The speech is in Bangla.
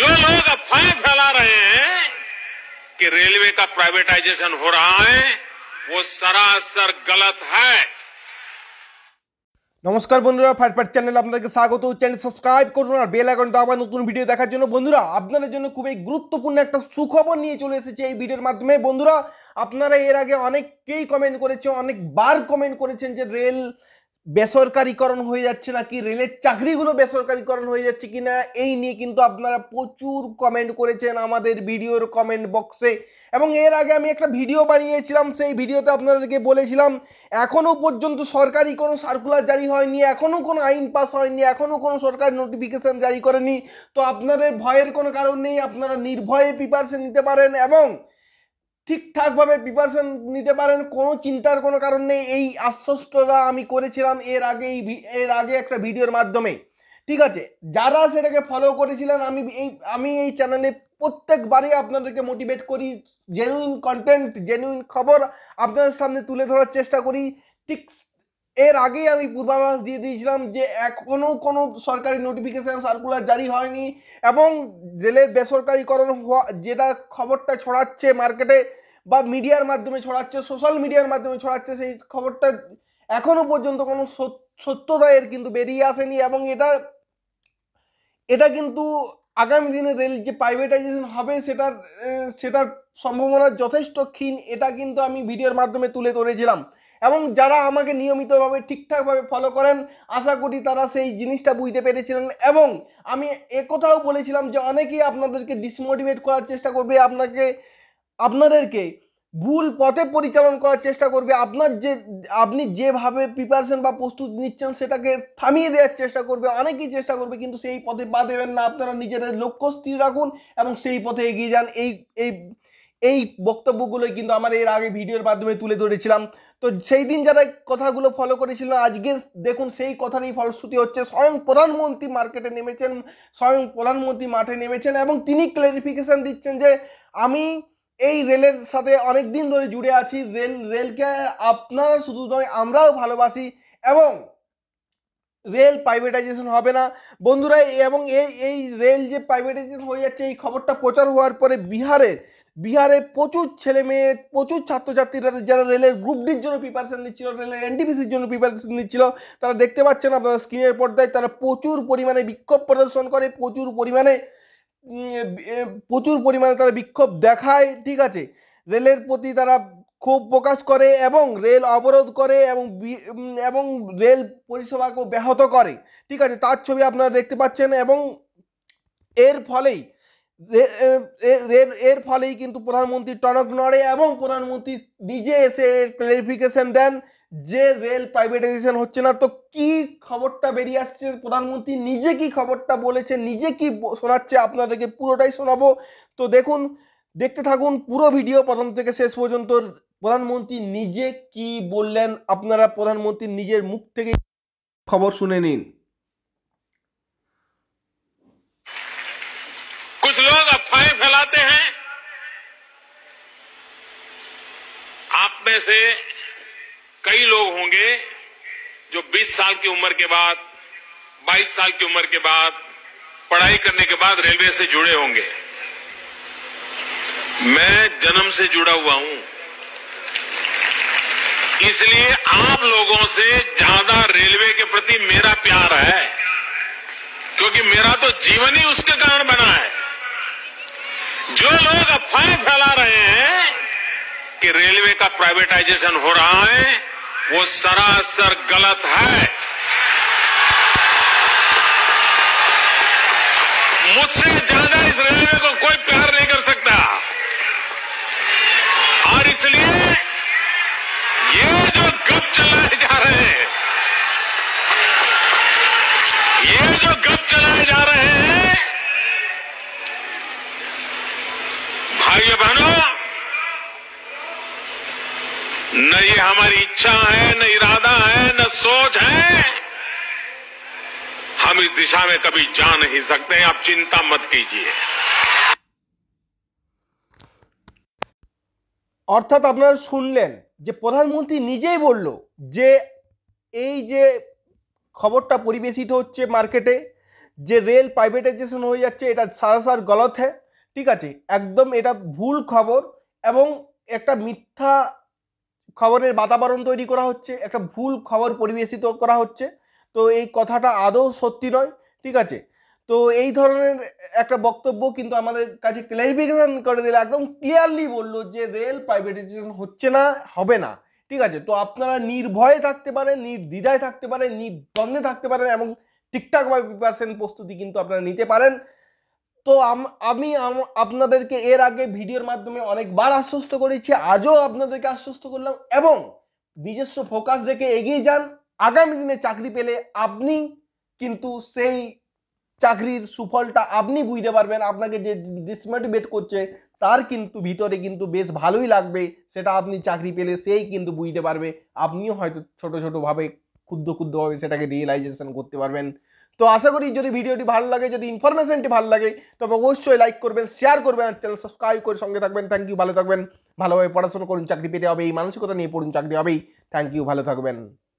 যৌ নোগা ফাইল ফেলা ਰਹে যে রেলওয়ে কা প্রাইভেটাইজেশন হরাে ও সরাসর গালত হ নমস্কার বন্ধুরা ফাটফাট চ্যানেল আপনাদের স্বাগত চ্যানেল সাবস্ক্রাইব করুন আর বেল আইকন দাবা নতুন ভিডিও দেখার জন্য বন্ধুরা আপনাদের জন্য খুবই গুরুত্বপূর্ণ একটা সুখবর নিয়ে চলেছে এই ভিডিওর মাধ্যমে বন্ধুরা আপনারা এর আগে অনেককেই কমেন্ট করেছেন অনেক বার কমেন্ট করেছেন যে রেল বেসরকারিকরণ হয়ে যাচ্ছে নাকি রেলের চাকরিগুলো বেসরকারিকরণ হয়ে যাচ্ছে কিনা এই নিয়ে কিন্তু আপনারা প্রচুর কমেন্ট করেছেন আমাদের ভিডিওর কমেন্ট বক্সে এবং এর আগে আমি একটা ভিডিও বানিয়েছিলাম সেই ভিডিওতে আপনাদেরকে বলেছিলাম এখনও পর্যন্ত সরকারি কোনো সার্কুলার জারি হয়নি এখনও কোনো আইন পাস হয়নি এখনও কোনো সরকার নোটিফিকেশান জারি করেনি তো আপনাদের ভয়ের কোনো কারণ নেই আপনারা নির্ভয়ে প্রিপারেশন নিতে পারেন এবং ঠিকঠাকভাবে প্রিপারেশন নিতে পারেন কোনো চিন্তার কোনো কারণ নেই এই আশ্বস্তটা আমি করেছিলাম এর আগে এই এর আগে একটা ভিডিওর মাধ্যমে ঠিক আছে যারা সেটাকে ফলো করেছিলেন আমি এই আমি এই চ্যানেলে প্রত্যেকবারই আপনাদেরকে মোটিভেট করি জেনুইন কন্টেন্ট জেনুইন খবর আপনাদের সামনে তুলে ধরার চেষ্টা করি ঠিক এর আগেই আমি পূর্বাভাস দিয়ে দিয়েছিলাম যে এখনও কোনো সরকারি নোটিফিকেশান সার্কুলার জারি হয়নি এবং জেলের বেসরকারিকরণ হওয়া যেটা খবরটা ছড়াচ্ছে মার্কেটে বা মিডিয়ার মাধ্যমে ছড়াচ্ছে সোশ্যাল মিডিয়ার মাধ্যমে ছড়াচ্ছে সেই খবরটা এখনো পর্যন্ত কোনো সত্যতা এর কিন্তু বেরিয়ে আসেনি এবং এটা এটা কিন্তু আগামী দিনে রেল যে প্রাইভেটাইজেশন হবে সেটার সেটার সম্ভাবনা যথেষ্ট ক্ষীণ এটা কিন্তু আমি ভিডিওর মাধ্যমে তুলে ধরেছিলাম এবং যারা আমাকে নিয়মিতভাবে ঠিকঠাকভাবে ফলো করেন আশা করি তারা সেই জিনিসটা বুঝতে পেরেছিলেন এবং আমি একথাও বলেছিলাম যে অনেকেই আপনাদেরকে ডিসমোটিভেট করার চেষ্টা করবে আপনাকে আপনাদেরকে ভুল পথে পরিচালন করার চেষ্টা করবে আপনার যে আপনি যেভাবে প্রিপারেশন বা প্রস্তুত নিচ্ছেন সেটাকে থামিয়ে দেওয়ার চেষ্টা করবে অনেকেই চেষ্টা করবে কিন্তু সেই পথে বা দেবেন না আপনারা নিজেদের লক্ষ্য স্থির রাখুন এবং সেই পথে এগিয়ে যান এই এই এই বক্তব্যগুলোই কিন্তু আমার এর আগে ভিডিওর মাধ্যমে তুলে ধরেছিলাম তো সেই দিন যারা কথাগুলো ফলো করেছিল আজকে দেখুন সেই কথারই ফলশ্রুতি হচ্ছে স্বয়ং প্রধানমন্ত্রী মার্কেটে নেমেছেন স্বয়ং প্রধানমন্ত্রী মাঠে নেমেছেন এবং তিনি ক্লারিফিকেশান দিচ্ছেন যে আমি এই রেলের সাথে অনেক দিন ধরে জুড়ে আছি রেল রেলকে আপনারা শুধু নয় আমরাও ভালোবাসি এবং রেল প্রাইভেটাইজেশন হবে না বন্ধুরা এবং এই এই রেল যে প্রাইভেটাইজেশন হয়ে যাচ্ছে এই খবরটা প্রচার হওয়ার পরে বিহারের বিহারে প্রচুর ছেলে মেয়ে প্রচুর ছাত্রছাত্রীরা যারা রেলের গ্রুপ ডির জন্য প্রিপারেশন নিচ্ছিল রেলের এনটিপিসির জন্য প্রিপারেশন নিচ্ছিল তারা দেখতে পাচ্ছেন আপনারা স্ক্রিনের পর্দায় তারা প্রচুর পরিমাণে বিক্ষোভ প্রদর্শন করে প্রচুর পরিমাণে প্রচুর পরিমাণে তারা বিক্ষোভ দেখায় ঠিক আছে রেলের প্রতি তারা ক্ষোভ প্রকাশ করে এবং রেল অবরোধ করে এবং এবং রেল পরিষেবাকেও ব্যাহত করে ঠিক আছে তার ছবি আপনারা দেখতে পাচ্ছেন এবং এর ফলেই এর ফলেই কিন্তু প্রধানমন্ত্রী টনক নড়ে এবং প্রধানমন্ত্রী নিজে এসে ক্লারিফিকেশন দেন যে রেল প্রাইভেটাইজেশন হচ্ছে না তো কি খবরটা বেরিয়ে আসছে প্রধানমন্ত্রী নিজে কি খবরটা বলেছে নিজে কি শোনাচ্ছে আপনাদেরকে পুরোটাই শোনাবো তো দেখুন দেখতে থাকুন পুরো ভিডিও প্রথম থেকে শেষ পর্যন্ত প্রধানমন্ত্রী নিজে কি বললেন আপনারা প্রধানমন্ত্রী নিজের মুখ থেকে খবর শুনে নিন ফেলাতে হ্যাঁ अफवाहें कई लोग होंगे जो 20 साल की उम्र के बाद 22 साल की उम्र के बाद पढ़ाई करने के बाद रेलवे से जुड़े होंगे मैं जन्म से जुड़ा हुआ हूं इसलिए आप लोगों से ज्यादा रेलवे के प्रति मेरा प्यार है क्योंकि मेरा तो जीवन ही उसके कारण बना है जो लोग अफवाहें फैला रहे हैं कि रेलवे का प्राइवेटाइजेशन हो रहा है वो सरासर गलत है मुझसे ज्यादा न ये हमारी इच्छा है न इरादा है न सोच है हम इस दिशा में कभी जा नहीं सकते आप चिंता मत कीजिए অর্থাৎ আপনারা শুনলেন যে প্রধানমন্ত্রী নিজেই বলল যে এই যে খবরটা পরিবেশিত হচ্ছে মার্কেটে যে রেল প্রাইভেটাইজেশন হয়ে যাচ্ছে এটা সারাসার গলত হ্যাঁ ঠিক আছে একদম এটা ভুল খবর এবং একটা মিথ্যা খবরের বাতাবরণ তৈরি করা হচ্ছে একটা ভুল খবর পরিবেশিত করা হচ্ছে তো এই কথাটা আদৌ সত্যি নয় ঠিক আছে তো এই ধরনের একটা বক্তব্য কিন্তু আমাদের কাছে ক্লারিফিকেশন করে দিলে একদম ক্লিয়ারলি বললো যে রেল প্রাইভেটাইজেশন হচ্ছে না হবে না ঠিক আছে তো আপনারা নির্ভয়ে থাকতে পারেন নির্দ্বিধায় থাকতে পারেন নির্দ্বন্দ্বে থাকতে পারেন এবং ঠিকঠাকভাবে প্রিপারেশন প্রস্তুতি কিন্তু আপনারা নিতে পারেন তো আমি আপনাদেরকে এর আগে ভিডিওর মাধ্যমে অনেকবার আশ্বস্ত করেছি আজও আপনাদেরকে আশ্বস্ত করলাম এবং নিজস্ব ফোকাস রেখে এগিয়ে যান আগামী দিনে চাকরি পেলে আপনি কিন্তু সেই চাকরির সুফলটা আপনি বুঝতে পারবেন আপনাকে যে ডিসমোটিভেট করছে তার কিন্তু ভিতরে কিন্তু বেশ ভালোই লাগবে সেটা আপনি চাকরি পেলে সেই কিন্তু বুঝতে পারবে আপনিও হয়তো ছোট ছোটোভাবে ক্ষুদ্র ক্ষুদ্রভাবে সেটাকে রিয়েলাইজেশন করতে পারবেন তো আশা করি যদি ভিডিওটি ভালো লাগে যদি ইনফরমেশনটি ভালো লাগে তবে অবশ্যই লাইক করবেন শেয়ার করবেন চ্যানেল সাবস্ক্রাইব করে সঙ্গে থাকবেন থ্যাংক ইউ ভালো থাকবেন ভালোভাবে পড়াশোনা করুন চাকরি পেতে হবে এই মানসিকতা নিয়ে পড়ুন চাকরি হবেই থ্যাংক ইউ ভালো থাকবেন